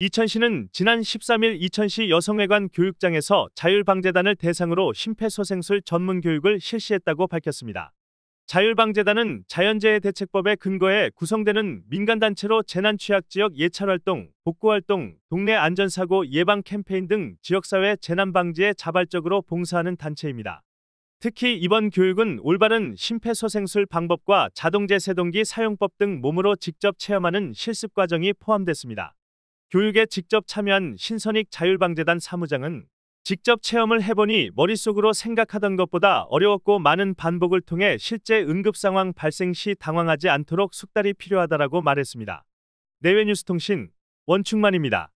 이천시는 지난 13일 이천시 여성회관 교육장에서 자율방재단을 대상으로 심폐소생술 전문 교육을 실시했다고 밝혔습니다. 자율방재단은 자연재해 대책법의 근거에 구성되는 민간단체로 재난취약지역 예찰활동, 복구활동, 동네 안전사고 예방 캠페인 등 지역사회 재난방지에 자발적으로 봉사하는 단체입니다. 특히 이번 교육은 올바른 심폐소생술 방법과 자동재세동기 사용법 등 몸으로 직접 체험하는 실습 과정이 포함됐습니다. 교육에 직접 참여한 신선익 자율방재단 사무장은 직접 체험을 해보니 머릿속으로 생각하던 것보다 어려웠고 많은 반복을 통해 실제 응급 상황 발생 시 당황하지 않도록 숙달이 필요하다라고 말했습니다. 내외뉴스통신 원충만입니다.